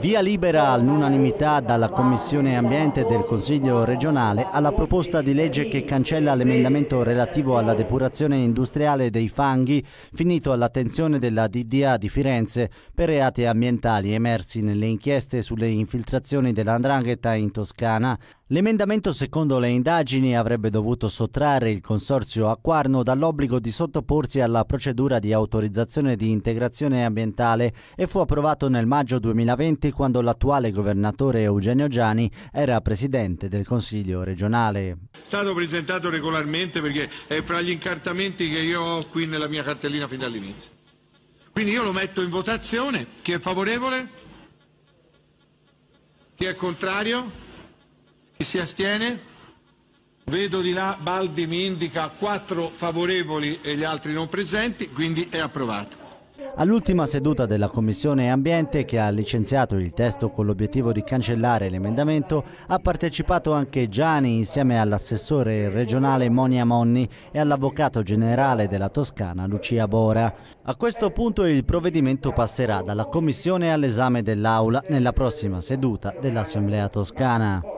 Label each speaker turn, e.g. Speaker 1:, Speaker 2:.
Speaker 1: Via libera all'unanimità dalla Commissione Ambiente del Consiglio regionale alla proposta di legge che cancella l'emendamento relativo alla depurazione industriale dei fanghi finito all'attenzione della DDA di Firenze per reati ambientali emersi nelle inchieste sulle infiltrazioni dell'andrangheta in Toscana. L'emendamento secondo le indagini avrebbe dovuto sottrarre il consorzio Acquarno dall'obbligo di sottoporsi alla procedura di autorizzazione di integrazione ambientale e fu approvato nel maggio maggio 2020 quando l'attuale governatore Eugenio Giani era presidente del Consiglio regionale.
Speaker 2: È stato presentato regolarmente perché è fra gli incartamenti che io ho qui nella mia cartellina fin dall'inizio. Quindi io lo metto in votazione. Chi è favorevole? Chi è contrario? Chi si astiene? Vedo di là Baldi mi indica quattro favorevoli e gli altri non presenti, quindi è approvato.
Speaker 1: All'ultima seduta della Commissione Ambiente, che ha licenziato il testo con l'obiettivo di cancellare l'emendamento, ha partecipato anche Gianni insieme all'assessore regionale Monia Monni e all'avvocato generale della Toscana Lucia Bora. A questo punto il provvedimento passerà dalla Commissione all'esame dell'Aula nella prossima seduta dell'Assemblea Toscana.